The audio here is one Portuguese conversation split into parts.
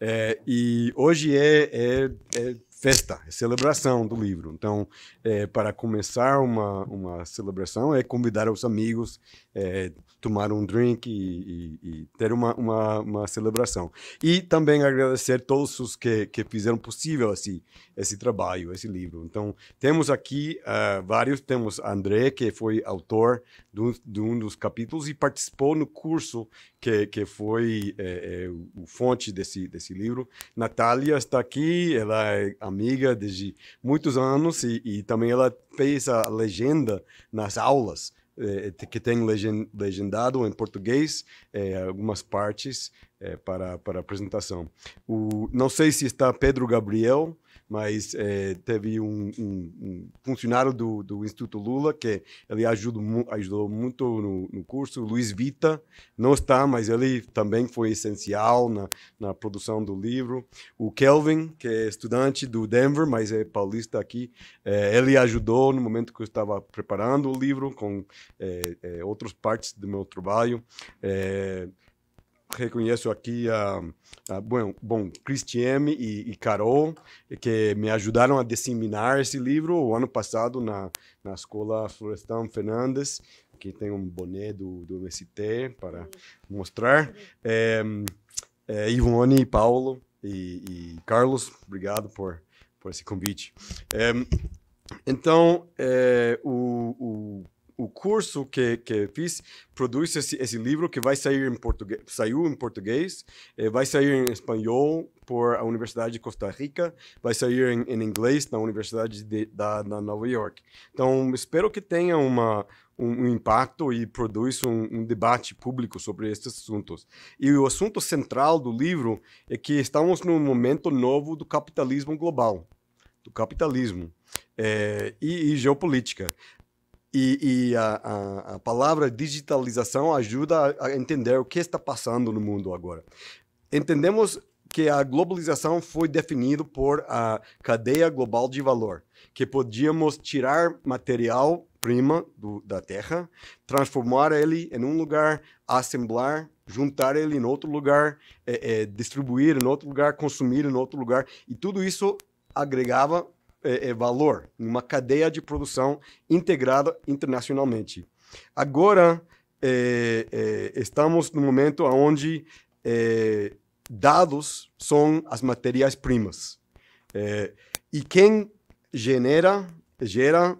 É, e hoje é, é, é, festa, é celebração do livro. Então, é, para começar uma, uma celebração, é convidar os amigos, é, tomar um drink e, e, e ter uma, uma, uma, celebração. E também agradecer todos os que, que fizeram possível esse, esse trabalho, esse livro. Então, temos aqui uh, vários. Temos André, que foi autor de um, de um, dos capítulos e participou no curso que, que foi é, é, o fonte desse, desse livro. Natália está aqui, ela é amiga desde muitos anos e, e também ela fez a legenda nas aulas eh, que tem legendado em português eh, algumas partes eh, para, para apresentação. O, não sei se está Pedro Gabriel, mas é, teve um, um, um funcionário do, do, Instituto Lula que ele ajudou, ajudou muito no, no, curso, Luiz Vita, não está, mas ele também foi essencial na, na produção do livro. O Kelvin, que é estudante do Denver, mas é paulista aqui, é, ele ajudou no momento que eu estava preparando o livro com é, outras partes do meu trabalho reconheço aqui a, a bom, bom Cristiane e, e, Carol, que me ajudaram a disseminar esse livro o ano passado na, na Escola Florestan Fernandes. que tem um boné do, do MST para mostrar. É, é, Ivone, Paulo e, e, Carlos, obrigado por, por esse convite. É, então, é, o, o o curso que, que fiz produz esse, esse livro que vai sair em português, saiu em português, eh, vai sair em espanhol por a Universidade de Costa Rica, vai sair em, em inglês na Universidade de, da, da Nova York. Então, espero que tenha uma, um, um impacto e produz um, um, debate público sobre esses assuntos. E o assunto central do livro é que estamos num momento novo do capitalismo global, do capitalismo é, e, e geopolítica. E, e a, a, a, palavra digitalização ajuda a, entender o que está passando no mundo agora. Entendemos que a globalização foi definida por a cadeia global de valor, que podíamos tirar material prima do, da terra, transformar ele em um lugar, assemblar, juntar ele em outro lugar, é, é, distribuir em outro lugar, consumir em outro lugar, e tudo isso agregava é, é valor, uma cadeia de produção integrada internacionalmente. Agora, é, é estamos no momento onde é, dados são as matérias-primas. É, e quem genera, gera,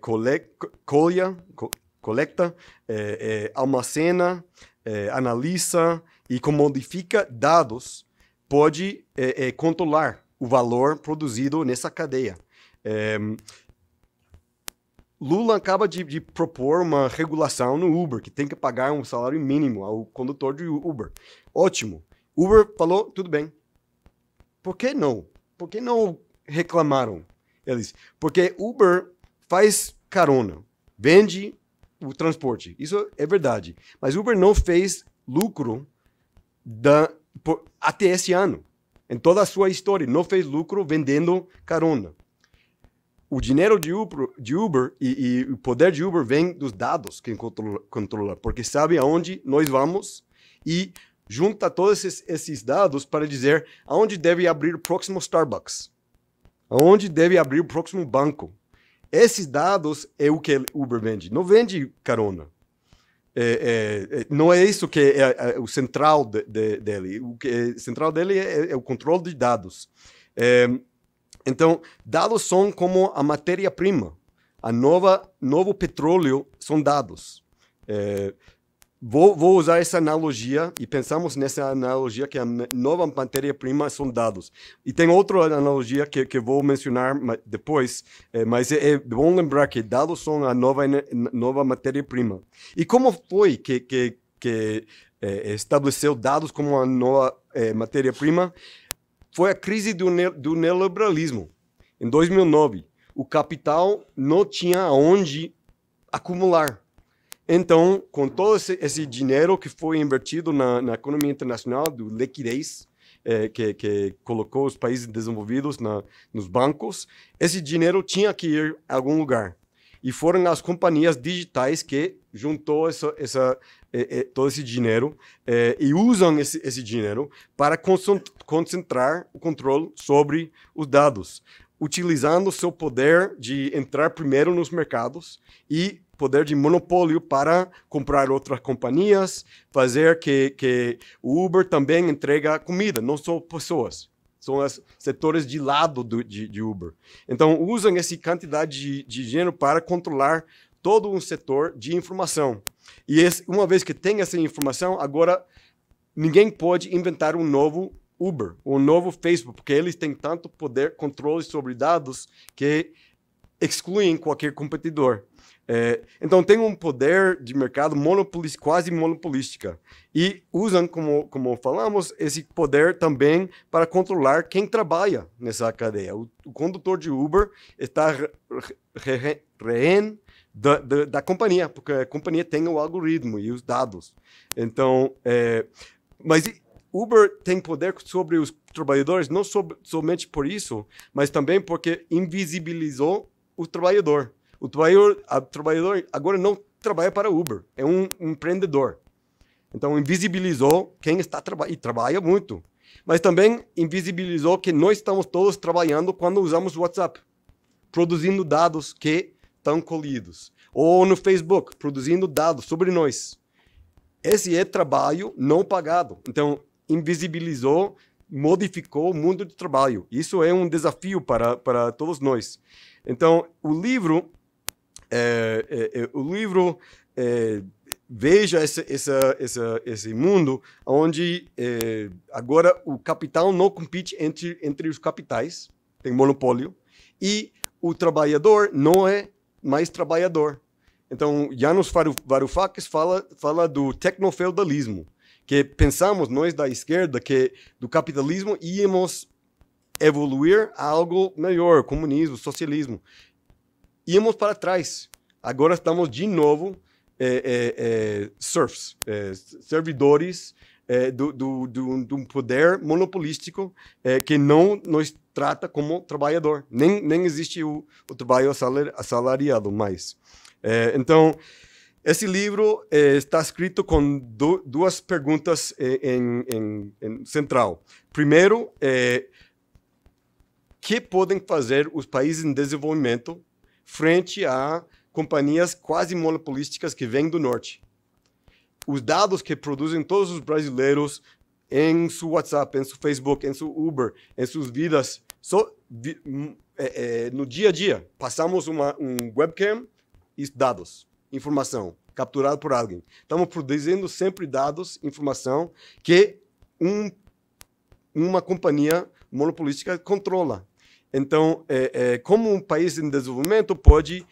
cole, colha, co, coleta, armazena, analisa e comodifica dados pode controlar o valor produzido nessa cadeia. É, Lula acaba de, de, propor uma regulação no Uber, que tem que pagar um salário mínimo ao condutor de Uber. Ótimo. Uber falou, tudo bem. Por que não? Por que não reclamaram eles? Porque Uber faz carona, vende o transporte. Isso é verdade. Mas Uber não fez lucro da, por, até esse ano em toda a sua história, não fez lucro vendendo carona. O dinheiro de Uber, de Uber e, e, o poder de Uber vem dos dados que controla, controla, porque sabe aonde nós vamos e junta todos esses, esses dados para dizer aonde deve abrir o próximo Starbucks, aonde deve abrir o próximo banco. Esses dados é o que Uber vende, não vende carona. É, é, é, não é isso que é, é, é o central de, de, dele. O que é, central dele é, o controle de dados. então, dados são como a matéria-prima. A nova novo petróleo são dados. Vou, vou, usar essa analogia e pensamos nessa analogia que a nova matéria-prima são dados. E tem outra analogia que, que vou mencionar depois, é, mas é, é, bom lembrar que dados são a nova, nova matéria-prima. E como foi que, que, que é, estabeleceu dados como a nova eh, matéria-prima? Foi a crise do, ne do neoliberalismo, em 2009. O capital não tinha onde acumular então, com todo esse, esse dinheiro que foi invertido na, na economia internacional, do liquidez, eh, que, que, colocou os países desenvolvidos na, nos bancos, esse dinheiro tinha que ir a algum lugar. E foram as companhias digitais que juntou essa, essa eh, eh, todo esse dinheiro eh, e usam esse, esse dinheiro para concentrar o controle sobre os dados utilizando seu poder de entrar primeiro nos mercados e poder de monopólio para comprar outras companhias, fazer que, que o Uber também entrega comida, não só pessoas. São os setores de lado do, de, de Uber. Então, usam essa quantidade de, de dinheiro para controlar todo um setor de informação. E esse, uma vez que tem essa informação, agora ninguém pode inventar um novo Uber, o novo Facebook, porque eles têm tanto poder, controle sobre dados que excluem qualquer competidor. É, então tem um poder de mercado monopoli quase monopolística e usam como como falamos esse poder também para controlar quem trabalha nessa cadeia. O, o condutor de Uber está re, re, da, da, da, companhia porque a companhia tem o algoritmo e os dados. Então é, mas Uber tem poder sobre os trabalhadores não somente por isso, mas também porque invisibilizou o trabalhador. O trabalhador, a, trabalhador agora não trabalha para Uber, é um empreendedor. Então invisibilizou quem está trabalhando e trabalha muito, mas também invisibilizou que nós estamos todos trabalhando quando usamos o WhatsApp, produzindo dados que estão colhidos, ou no Facebook, produzindo dados sobre nós. Esse é trabalho não pagado. Então, invisibilizou, modificou o mundo do trabalho. Isso é um desafio para, para todos nós. Então, o livro, é, é, é o livro é, veja esse, esse esse mundo onde é, agora o capital não compete entre, entre os capitais, tem monopólio, e o trabalhador não é mais trabalhador. Então, Janos Varoufakis fala, fala do tecnofeudalismo que pensamos nós da esquerda que do capitalismo íamos evoluir a algo melhor, comunismo, socialismo. Íamos para trás. Agora estamos de novo é, é, é, servidores é, do, do, do, de um poder monopolístico é, que não nos trata como trabalhador. Nem, nem existe o, o trabalho assalariado mais. É, então, esse livro eh, está escrito com duas perguntas eh, em, em, em, central. Primeiro, eh, que podem fazer os países em desenvolvimento frente a companhias quase monopolísticas que vêm do norte? Os dados que produzem todos os brasileiros em seu WhatsApp, em seu Facebook, em seu Uber, em suas vidas, só vi, hum, eh, eh, no dia a dia, passamos uma um webcam e dados informação capturada por alguém. Estamos produzindo sempre dados, informação que um, uma companhia monopolística controla. Então, é, é, como um país em desenvolvimento pode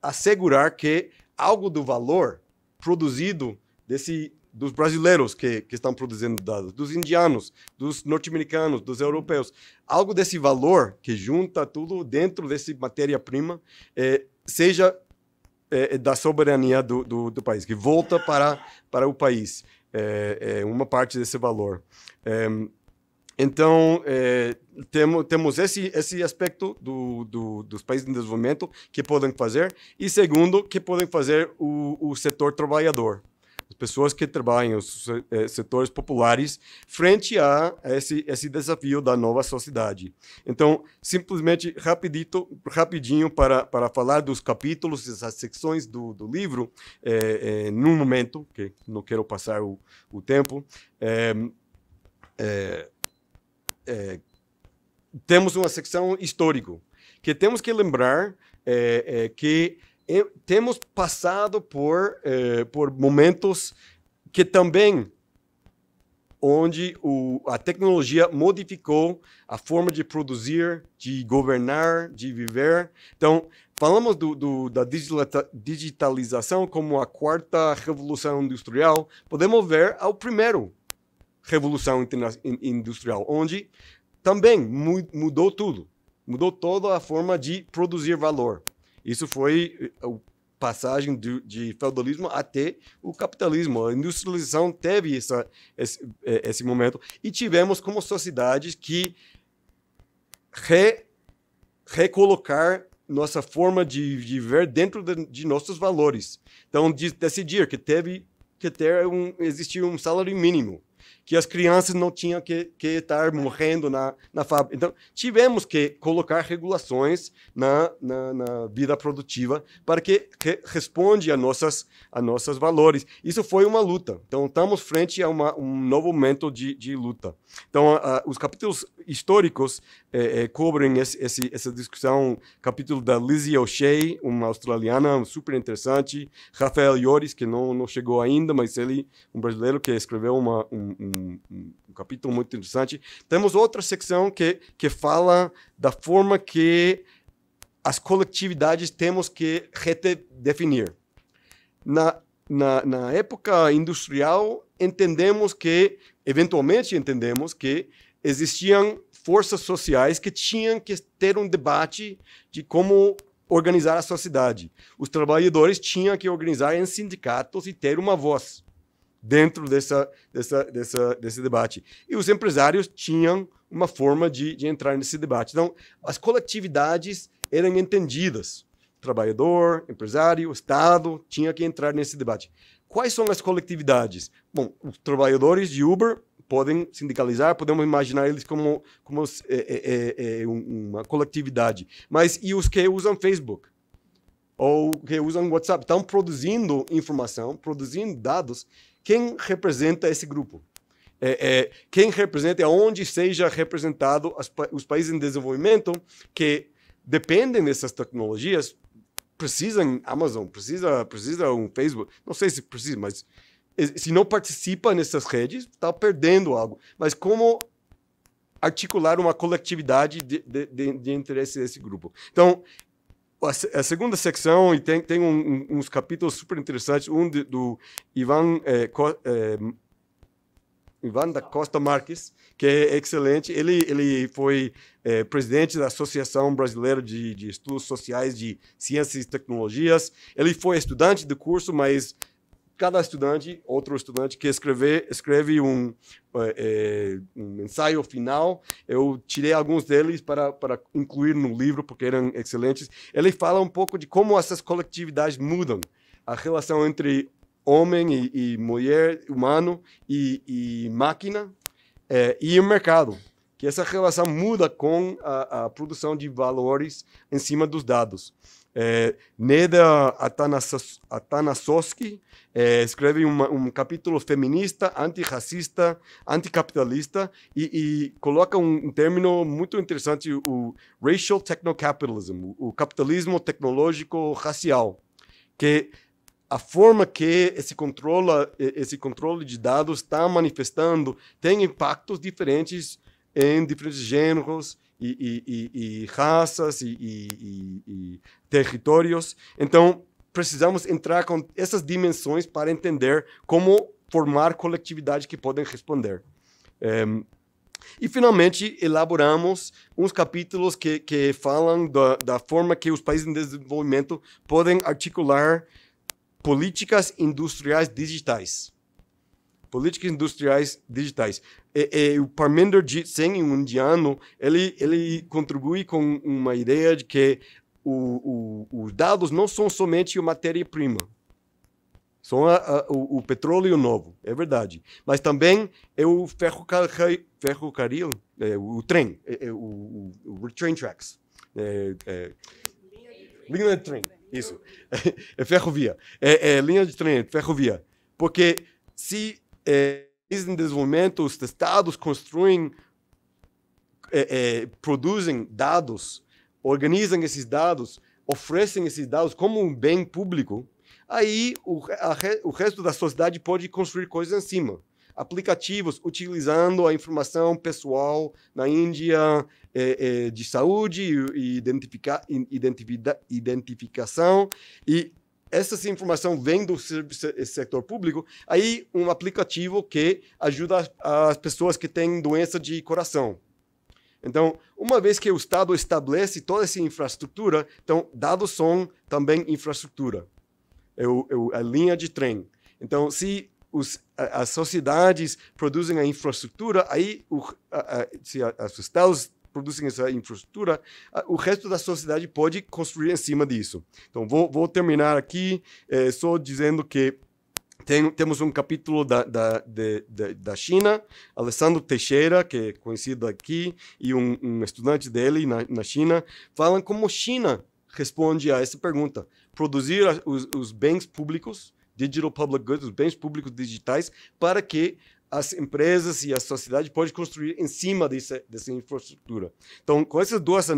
assegurar que algo do valor produzido desse dos brasileiros que, que estão produzindo dados, dos indianos, dos norte-americanos, dos europeus, algo desse valor que junta tudo dentro desse matéria-prima é, seja é, é, da soberania do, do, do, país, que volta para, para o país, é, é uma parte desse valor. É, então, é, temos, temos esse, esse aspecto do, do, dos países em desenvolvimento que podem fazer, e segundo, que podem fazer o, o setor trabalhador pessoas que trabalham os eh, setores populares frente a esse, esse desafio da nova sociedade. Então, simplesmente rapidito, rapidinho para, para falar dos capítulos, das secções do, do livro, é, é, num momento, que não quero passar o, o tempo, é, é, temos uma secção histórico, que temos que lembrar que eu, temos passado por, eh, por momentos que também onde o, a tecnologia modificou a forma de produzir, de governar, de viver. Então, falamos do, do, da digitalização como a quarta revolução industrial. Podemos ver ao primeiro revolução industrial, onde também mudou tudo. Mudou toda a forma de produzir valor. Isso foi a eh, passagem de, de feudalismo até o capitalismo. A industrialização teve essa, esse, eh, esse momento. E tivemos como sociedades que re, recolocar nossa forma de, viver ver dentro de, de, nossos valores. Então, de, decidir que teve que ter um, existir um salário mínimo que as crianças não tinham que, que estar morrendo na, na fábrica. Então, tivemos que colocar regulações na, na, na vida produtiva para que re, responde a nossas a nossos valores. Isso foi uma luta. Então, estamos frente a uma, um novo momento de, de luta. Então, a, a, os capítulos históricos é, é, cobrem esse, esse, essa discussão. Capítulo da Lizzie O'Shea, uma australiana super interessante. Rafael Yoris, que não, não chegou ainda, mas ele, um brasileiro que escreveu uma, um, um, um, capítulo muito interessante. Temos outra secção que, que fala da forma que as coletividades temos que redefinir. Na, na, na época industrial, entendemos que, eventualmente entendemos que existiam forças sociais que tinham que ter um debate de como organizar a sociedade. Os trabalhadores tinham que organizar em sindicatos e ter uma voz dentro dessa, dessa, dessa, desse debate. E os empresários tinham uma forma de, de entrar nesse debate. Então, as coletividades eram entendidas. trabalhador, empresário, o Estado tinha que entrar nesse debate. Quais são as coletividades? Bom, os trabalhadores de Uber podem sindicalizar, podemos imaginar eles como, como é, é, é, é uma coletividade. Mas e os que usam Facebook? Ou que usam WhatsApp? Estão produzindo informação, produzindo dados quem representa esse grupo. É, é, quem representa, onde seja representado as, os países em desenvolvimento que dependem dessas tecnologias, precisam Amazon, precisa, precisa um Facebook, não sei se precisa, mas se não participa nessas redes, está perdendo algo. Mas como articular uma coletividade de, de, de, interesse desse grupo. Então, é a, segunda secção e tem, tem um, uns capítulos super interessantes. Um de, do Ivan, eh, Co, eh, Ivan da Costa Marques, que é excelente. Ele, ele foi eh, presidente da Associação Brasileira de, de Estudos Sociais de Ciências e Tecnologias. Ele foi estudante do curso, mas cada estudante, outro estudante que escreve, escreve um, é, é, um ensaio final. Eu tirei alguns deles para, para incluir no livro, porque eram excelentes. Ele fala um pouco de como essas coletividades mudam. A relação entre homem e, e mulher, humano e, e máquina, é, e o mercado. Que essa relação muda com a, a produção de valores em cima dos dados. É, Neda Atanasoski é, escreve uma, um capítulo feminista, antirracista, anticapitalista e, e coloca um, um término muito interessante, o racial technocapitalism, o, o capitalismo tecnológico racial, que a forma que esse controle, esse controle de dados está manifestando tem impactos diferentes em diferentes gêneros, e, e, e raças e territórios. Então, precisamos entrar com essas dimensões para entender como formar coletividade que podem responder. Ehm, e, finalmente, elaboramos uns capítulos que, que falam da, da forma que os países em desenvolvimento podem articular políticas industriais digitais. Políticas industriais digitais e, e, o Parmender Sen, um indiano, ele, ele contribui com uma ideia de que o, o, os dados não são somente a matéria-prima, são a, a, o, o, petróleo novo, é verdade. Mas também é o ferrocarril, ferrocarril é, o trem, é, é, o, o, train tracks. É, é, linha de trem, isso. É, ferrovia. É, é, linha de trem, ferrovia. Porque se países em desenvolvimento, os estados construem, é, é, produzem dados, organizam esses dados, oferecem esses dados como um bem público, aí o, a, o resto da sociedade pode construir coisas em cima. Aplicativos utilizando a informação pessoal na Índia é, é de saúde e identifica, identificação e essa informação vem do setor público, aí um aplicativo que ajuda as pessoas que têm doença de coração. Então, uma vez que o Estado estabelece toda essa infraestrutura, então dados são também infraestrutura. É, é, o, é a linha de trem. Então, se os, a, as sociedades produzem a infraestrutura, aí o, a, a, se a, os estados produzem essa infraestrutura, o resto da sociedade pode construir em cima disso. Então, vou, vou terminar aqui é, só dizendo que tem, temos um capítulo da, da, de, de, da China, Alessandro Teixeira, que é conhecido aqui, e um, um estudante dele na, na China, falam como China responde a essa pergunta. Produzir os, os bens públicos digital public goods, os bens públicos digitais, para que as empresas e a sociedade pode construir em cima dessa, dessa infraestrutura. Então, com essas duas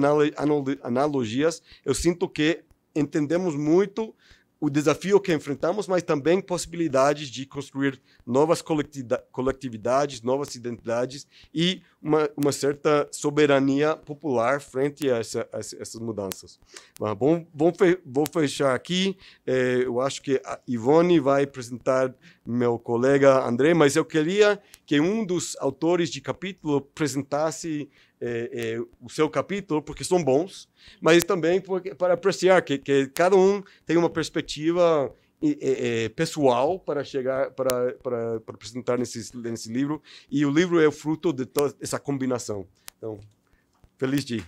analogias, eu sinto que entendemos muito o desafio que enfrentamos, mas também possibilidades de construir novas coletividades, novas identidades e uma, uma certa soberania popular frente a, essa, a essas mudanças. Mas bom, bom fe, vou fechar aqui. Eh, eu acho que a Ivone vai apresentar meu colega André, mas eu queria que um dos autores de capítulo apresentasse é, é, o seu capítulo, porque são bons, mas também porque, para apreciar que, que, cada um tem uma perspectiva é, pessoal para chegar para, para, para apresentar nesse, nesse livro, e o livro é o fruto de toda essa combinação. Então, feliz dia.